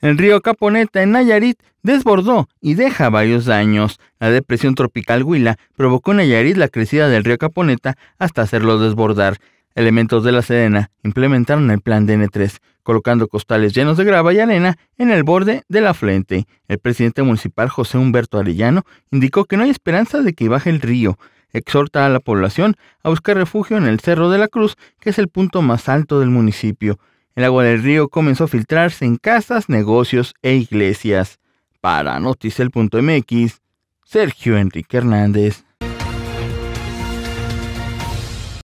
El río Caponeta en Nayarit desbordó y deja varios daños. La depresión tropical Huila provocó en Nayarit la crecida del río Caponeta hasta hacerlo desbordar. Elementos de la Sedena implementaron el plan DN3, colocando costales llenos de grava y arena en el borde de la frente. El presidente municipal José Humberto Arellano indicó que no hay esperanza de que baje el río. Exhorta a la población a buscar refugio en el Cerro de la Cruz, que es el punto más alto del municipio. El agua del río comenzó a filtrarse en casas, negocios e iglesias. Para Noticel.mx, Sergio Enrique Hernández.